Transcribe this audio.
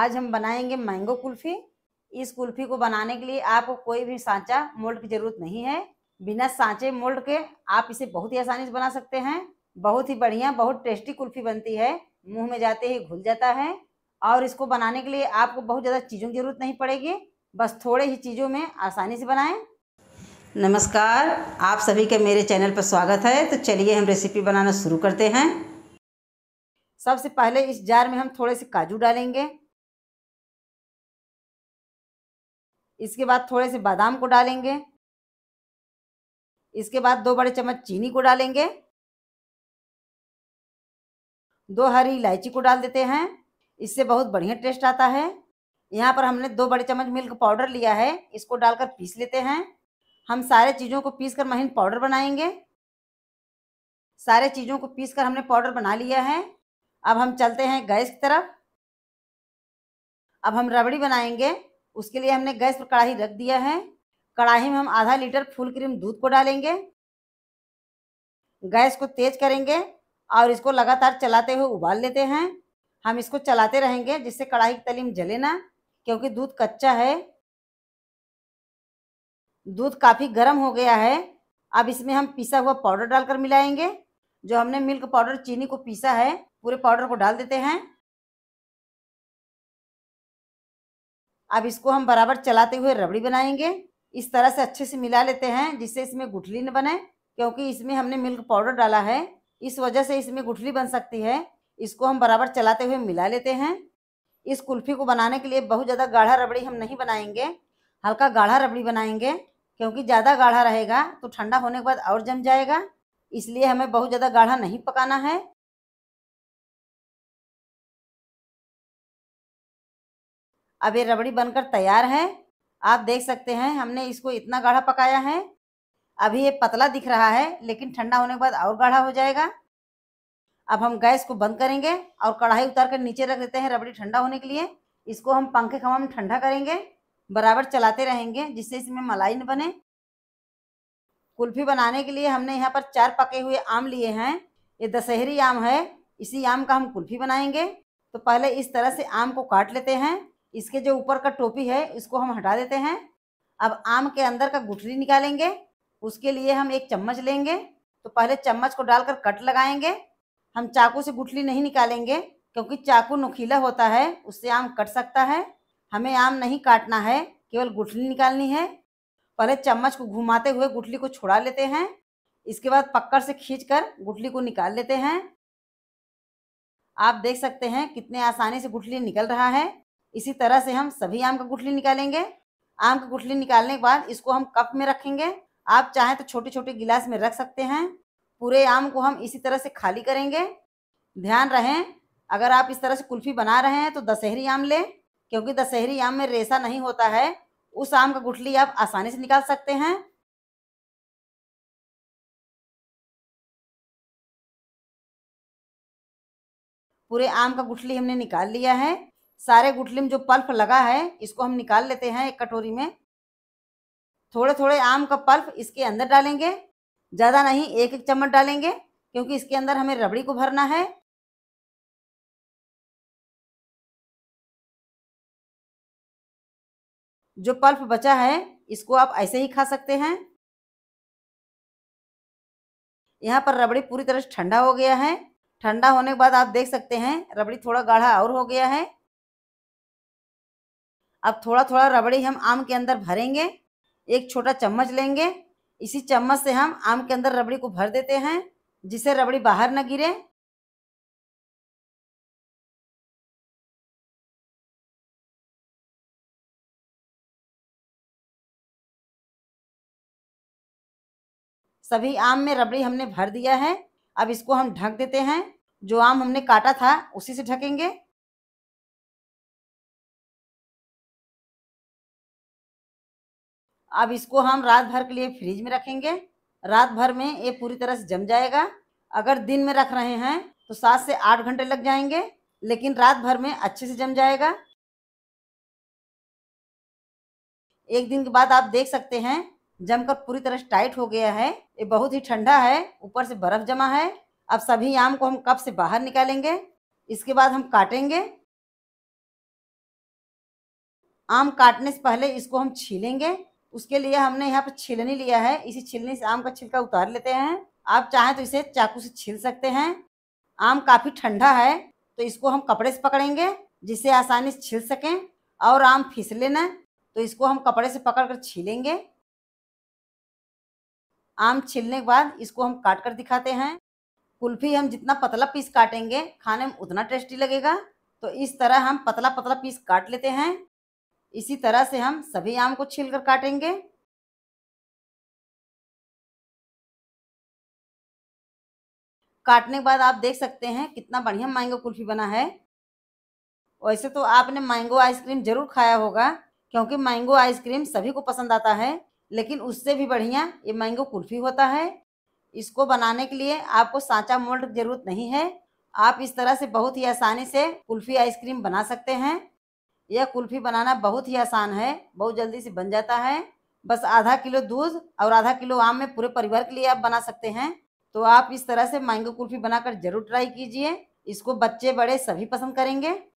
आज हम बनाएंगे मैंगो कुल्फ़ी इस कुल्फ़ी को बनाने के लिए आपको कोई भी सांचा मोल्ड की ज़रूरत नहीं है बिना सांचे मोल्ड के आप इसे बहुत ही आसानी से बना सकते हैं बहुत ही बढ़िया बहुत टेस्टी कुल्फ़ी बनती है मुंह में जाते ही घुल जाता है और इसको बनाने के लिए आपको बहुत ज़्यादा चीज़ों की ज़रूरत नहीं पड़ेगी बस थोड़े ही चीज़ों में आसानी से बनाएं नमस्कार आप सभी के मेरे चैनल पर स्वागत है तो चलिए हम रेसिपी बनाना शुरू करते हैं सबसे पहले इस जार में हम थोड़े से काजू डालेंगे इसके बाद थोड़े से बादाम को डालेंगे इसके बाद दो बड़े चम्मच चीनी को डालेंगे दो हरी इलायची को डाल देते हैं इससे बहुत बढ़िया टेस्ट आता है यहाँ पर हमने दो बड़े चम्मच मिल्क पाउडर लिया है इसको डालकर पीस लेते हैं हम सारे चीज़ों को पीस कर महीन पाउडर बनाएंगे सारे चीज़ों को पीस कर हमने पाउडर बना लिया है अब हम चलते हैं गैस की तरफ अब हम रबड़ी बनाएंगे उसके लिए हमने गैस पर कढ़ाई रख दिया है कढ़ाई में हम आधा लीटर फुल क्रीम दूध को डालेंगे गैस को तेज करेंगे और इसको लगातार चलाते हुए उबाल लेते हैं हम इसको चलाते रहेंगे जिससे कढ़ाई की तलीम जले ना क्योंकि दूध कच्चा है दूध काफ़ी गर्म हो गया है अब इसमें हम पिसा हुआ पाउडर डालकर मिलाएंगे जो हमने मिल्क पाउडर चीनी को पीसा है पूरे पाउडर को डाल देते हैं अब इसको हम बराबर चलाते हुए रबड़ी बनाएंगे इस तरह से अच्छे से मिला लेते हैं जिससे इसमें गुठली न बने क्योंकि इसमें हमने मिल्क पाउडर डाला है इस वजह से इसमें गुठली बन सकती है इसको हम बराबर चलाते हुए मिला लेते हैं इस कुल्फ़ी को बनाने के लिए बहुत ज़्यादा गाढ़ा रबड़ी हम नहीं बनाएंगे हल्का गाढ़ा रबड़ी बनाएंगे क्योंकि ज़्यादा गाढ़ा रहेगा तो ठंडा होने के बाद और जम जाएगा इसलिए हमें बहुत ज़्यादा गाढ़ा नहीं पकाना है अब ये रबड़ी बनकर तैयार है आप देख सकते हैं हमने इसको इतना गाढ़ा पकाया है अभी ये पतला दिख रहा है लेकिन ठंडा होने के बाद और गाढ़ा हो जाएगा अब हम गैस को बंद करेंगे और कढ़ाई उतार कर नीचे रख देते हैं रबड़ी ठंडा होने के लिए इसको हम पंखे खवा में ठंडा करेंगे बराबर चलाते रहेंगे जिससे इसमें मलाई न बने कुल्फी बनाने के लिए हमने यहाँ पर चार पके हुए आम लिए हैं ये दशहरी आम है इसी आम का हम कुल्फी बनाएंगे तो पहले इस तरह से आम को काट लेते हैं इसके जो ऊपर का टोपी है इसको हम हटा देते हैं अब आम के अंदर का गुठली निकालेंगे उसके लिए हम एक चम्मच लेंगे तो पहले चम्मच को डालकर कट लगाएंगे हम चाकू से गुठली नहीं निकालेंगे क्योंकि चाकू नुकीला होता है उससे आम कट सकता है हमें आम नहीं काटना है केवल गुठली निकालनी है पहले चम्मच को घुमाते हुए गुठली को छुड़ा लेते हैं इसके बाद पक्कर से खींच कर गुठली को निकाल लेते हैं आप देख सकते हैं कितने आसानी से गुठली निकल रहा है इसी तरह से हम सभी आम का गुठली निकालेंगे आम की गुठली निकालने के बाद इसको हम कप में रखेंगे आप चाहें तो छोटे छोटे गिलास में रख सकते हैं पूरे आम को हम इसी तरह से खाली करेंगे ध्यान रहें अगर आप इस तरह से कुल्फी बना रहे हैं तो दशहरी आम लें क्योंकि दशहरी आम में रेसा नहीं होता है उस आम का गुठली आप आसानी से निकाल सकते हैं पूरे आम का गुठली हमने निकाल लिया है सारे गुठली में जो पल्प लगा है इसको हम निकाल लेते हैं एक कटोरी में थोड़े थोड़े आम का पल्प इसके अंदर डालेंगे ज़्यादा नहीं एक एक चम्मच डालेंगे क्योंकि इसके अंदर हमें रबड़ी को भरना है जो पल्प बचा है इसको आप ऐसे ही खा सकते हैं यहाँ पर रबड़ी पूरी तरह से ठंडा हो गया है ठंडा होने के बाद आप देख सकते हैं रबड़ी थोड़ा गाढ़ा और हो गया है अब थोड़ा थोड़ा रबड़ी हम आम के अंदर भरेंगे एक छोटा चम्मच लेंगे इसी चम्मच से हम आम के अंदर रबड़ी को भर देते हैं जिससे रबड़ी बाहर न गिरे सभी आम में रबड़ी हमने भर दिया है अब इसको हम ढक देते हैं जो आम हमने काटा था उसी से ढकेंगे अब इसको हम रात भर के लिए फ्रिज में रखेंगे रात भर में ये पूरी तरह से जम जाएगा अगर दिन में रख रहे हैं तो सात से आठ घंटे लग जाएंगे लेकिन रात भर में अच्छे से जम जाएगा एक दिन के बाद आप देख सकते हैं जमकर पूरी तरह टाइट हो गया है ये बहुत ही ठंडा है ऊपर से बर्फ जमा है अब सभी आम को हम कप से बाहर निकालेंगे इसके बाद हम काटेंगे आम काटने से पहले इसको हम छीलेंगे उसके लिए हमने यहाँ पर छिलनी लिया है इसी छिलनी से आम का छिलका उतार लेते हैं आप चाहें तो इसे चाकू से छील सकते हैं आम काफ़ी ठंडा है तो इसको हम कपड़े से पकड़ेंगे जिससे आसानी से छिल सकें और आम फिसले ना तो इसको हम कपड़े से पकड़ कर छीलेंगे आम छिलने के बाद इसको हम काट कर दिखाते हैं कुल्फी हम जितना पतला पीस काटेंगे खाने में उतना टेस्टी लगेगा तो इस तरह हम पतला पतला पीस काट लेते हैं इसी तरह से हम सभी आम को छील कर काटेंगे काटने के बाद आप देख सकते हैं कितना बढ़िया मैंगो कुल्फी बना है वैसे तो आपने मैंगो आइसक्रीम जरूर खाया होगा क्योंकि मैंगो आइसक्रीम सभी को पसंद आता है लेकिन उससे भी बढ़िया ये मैंगो कुल्फी होता है इसको बनाने के लिए आपको सांचा मोल्ड की ज़रूरत नहीं है आप इस तरह से बहुत ही आसानी से कुल्फी आइसक्रीम बना सकते हैं यह कुल्फ़ी बनाना बहुत ही आसान है बहुत जल्दी से बन जाता है बस आधा किलो दूध और आधा किलो आम में पूरे परिवार के लिए आप बना सकते हैं तो आप इस तरह से मैंगो कुल्फ़ी बनाकर ज़रूर ट्राई कीजिए इसको बच्चे बड़े सभी पसंद करेंगे